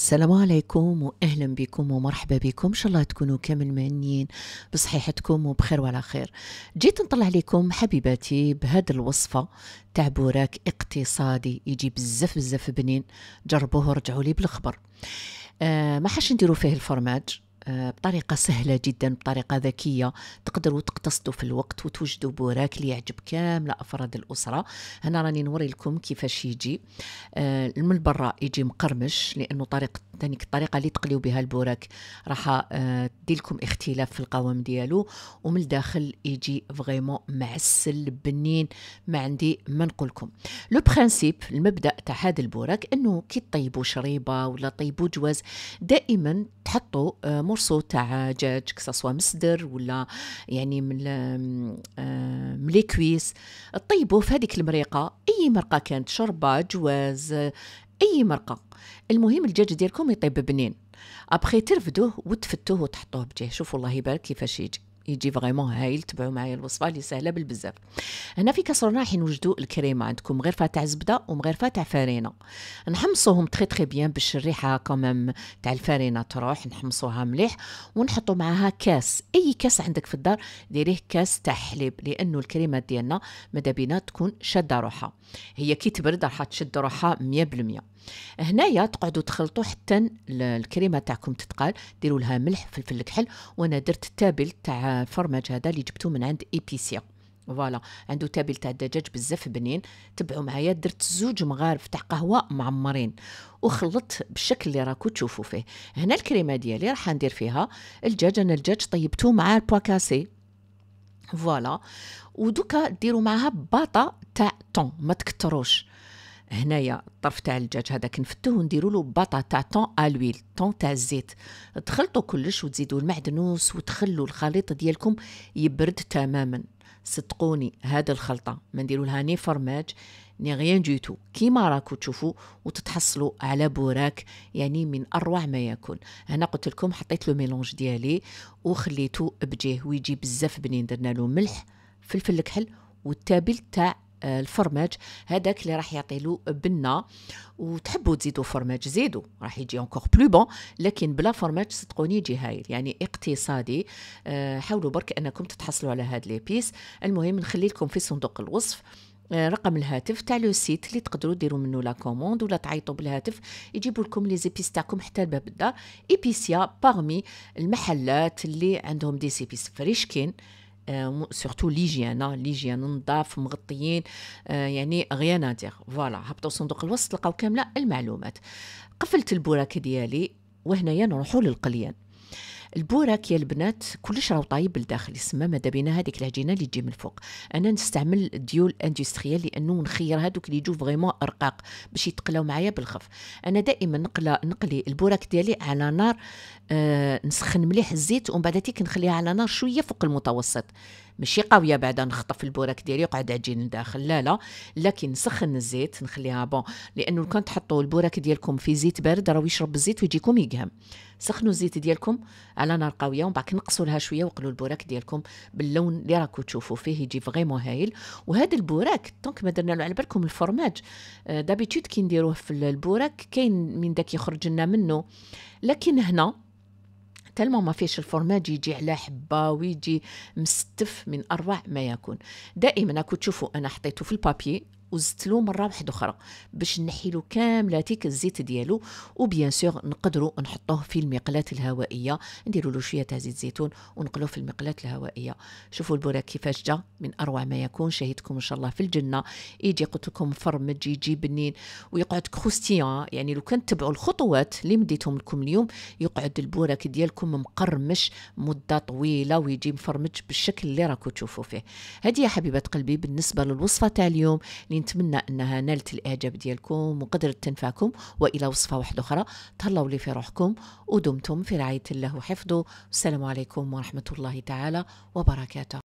السلام عليكم واهلا بكم ومرحبا بكم ان شاء الله تكونوا كامل مهنيين بصحيحتكم وبخير وعلى خير جيت نطلع لكم حبيباتي بهاد الوصفه تاع بوراك اقتصادي يجي بزاف بزاف بنين جربوه ورجعوا لي بالخبر آه ما حاش نديروا فيه الفرماج آه، بطريقه سهله جدا بطريقه ذكيه تقدروا تقتصدوا في الوقت وتوجدوا بوراك اللي يعجب كامل افراد الاسره هنا راني نوري لكم كيفاش يجي آه، من برا يجي مقرمش لانه طريقه دانيك الطريقه اللي تقليو بها البوراك راح آه، دير لكم اختلاف في القوام ديالو ومن الداخل يجي فريمون معسل بنين ما عندي ما نقول لكم لو برينسيپ المبدا تاع هذا البوراك انه كي طيبوا شريبه ولا طيبوا جواز دائما تحطوا آه، مرصو تاع دجاج كساسوا مصدر ولا يعني من آه، من كويس طيبوه في هذيك المريقه اي مرقه كانت شربه جواز اي مرقه المهم الدجاج ديالكم يطيب بنين ابخي ترفدوه وتفتوه وتحطوه بجه شوفوا الله يبارك كيفاش يجي يجي فريمون هايل تبعوا معايا الوصفه اللي سهله بالبزاف هنا في كاسرونه راح نوجدوا الكريمه عندكم غير فاتع زبده ومن غير فاتع فرينه نحمصوهم تري تري بيان باش الريحه كمام تاع الفرينه تروح نحمصوها مليح ونحطوا معاها كاس اي كاس عندك في الدار ديريه كاس تاع حليب لانه الكريمه ديالنا ماذا بينا تكون شاده روحها هي كي تبرد راح تشد روحها 100% هنايا تقعدوا تخلطوا حتى الكريمه تاعكم تتقال ديروا لها ملح فلفل الكحل وانا درت التابل تاع الفرماج هذا اللي جبتو من عند ايبيسيا فوالا عنده تابل تاع الدجاج بزاف بنين تبعوا معايا درت زوج مغارف تاع قهوه معمرين وخلطت بالشكل اللي راكو تشوفوا فيه هنا الكريمه ديالي راح ندير فيها الدجاج انا الدجاج طيبته مع البواكاسي فوالا ودوكا ديروا معها باطا تاع طون ما تكتروش هنايا الطرف تاع الدجاج هذا كنفتوه ونديروا له بطاطا تاع طون الويل طون تاع الزيت تخلطوا كلش وتزيدوا المعدنوس وتخلوا الخليط ديالكم يبرد تماما صدقوني هذه الخلطه ما نديروا لها ني فرماج ني غيان دو تو كيما راكو تشوفوا وتتحصلوا على بوراك يعني من اروع ما يكون هنا قلت لكم حطيت لو ميلونج ديالي وخليته بجيه ويجي بزاف بنين درنا له ملح فلفل الكحل والتابل تاع الفرماج هذاك اللي راح يعطي له بنه وتحبوا تزيدوا فرماج زيدوا راح يجي اونكور بلو بون لكن بلا فرماج صدقوني يجي هايل يعني اقتصادي آه، حاولوا برك انكم تتحصلوا على هاد لي بيس المهم نخلي لكم في صندوق الوصف آه، رقم الهاتف تاع لو سيت اللي تقدروا ديروا منه لا كوموند ولا تعيطوا بالهاتف يجيبوا لكم لي زيبيس تاعكم حتى الباب الدار ايبيسيا باغمي المحلات اللي عندهم دي سيبيس فريشكين سورتو ليجيانا ليجيانا نظاف مغطيين آه، يعني غيانا ندير فوالا هبطوا صندوق الوسط لقاو كامله المعلومات قفلت البوراك ديالي وهنايا نروحوا للقليان البوراك يا البنات كلش راهو طايب بالداخل يسمى ما بينا هذيك العجينه اللي تجي من الفوق انا نستعمل ديول اندستريال لانه نخير هذوك اللي يجوا فريمون ارقاق باش يتقلاو معايا بالخف انا دائما نقلى نقلي البوراك ديالي على نار آه نسخن مليح الزيت ومن بعد تيك نخليها على نار شويه فوق المتوسط ماشي قاويه بعدا نخطف البوراك ديالي يقعد عجين لداخل لا لا لكن نسخن الزيت نخليها بون لانه كان تحطوا البوراك ديالكم في زيت بارد راه يشرب الزيت ويجيكم يقهم سخنوا الزيت ديالكم على نار قويه ومن بعد نقصوا لها شويه وقلوا البوراك ديالكم باللون اللي راكم تشوفوا فيه يجي فريمون هايل وهذا البوراك دونك ما درنا له على بالكم الفرماج دابيتود آه، كي نديروه في البوراك كاين من داك يخرج لنا منه لكن هنا تلما ما فيش الفرماج يجي على حبه ويجي مستف من اروع ما يكون دائما كنت تشوفوا انا حطيته في البابي وزدت له مره واحده اخرى باش نحيلو تيك الزيت ديالو وبيان سور نقدروا نحطوه في المقلاه الهوائيه نديروا له شويه تاع زيت زيتون ونقلوه في المقلاه الهوائيه شوفوا البوراك كيفاش جا من اروع ما يكون شهيتكم ان شاء الله في الجنه يجي قلت لكم فرمج يجي بنين ويقعد كروستيان يعني لو كان تبعوا الخطوات اللي مديتهم لكم اليوم يقعد البوراك ديالكم مقرمش مده طويله ويجي مفرمج بالشكل اللي راكم تشوفوا فيه هذه يا حبيبه قلبي بالنسبه للوصفه تاع اليوم اللي نتمنى انها نالت الاعجاب ديالكم وقدرت تنفعكم والى وصفه واحده اخرى تهلاو لي في روحكم ودمتم في رعايه الله وحفظه والسلام عليكم ورحمه الله تعالى وبركاته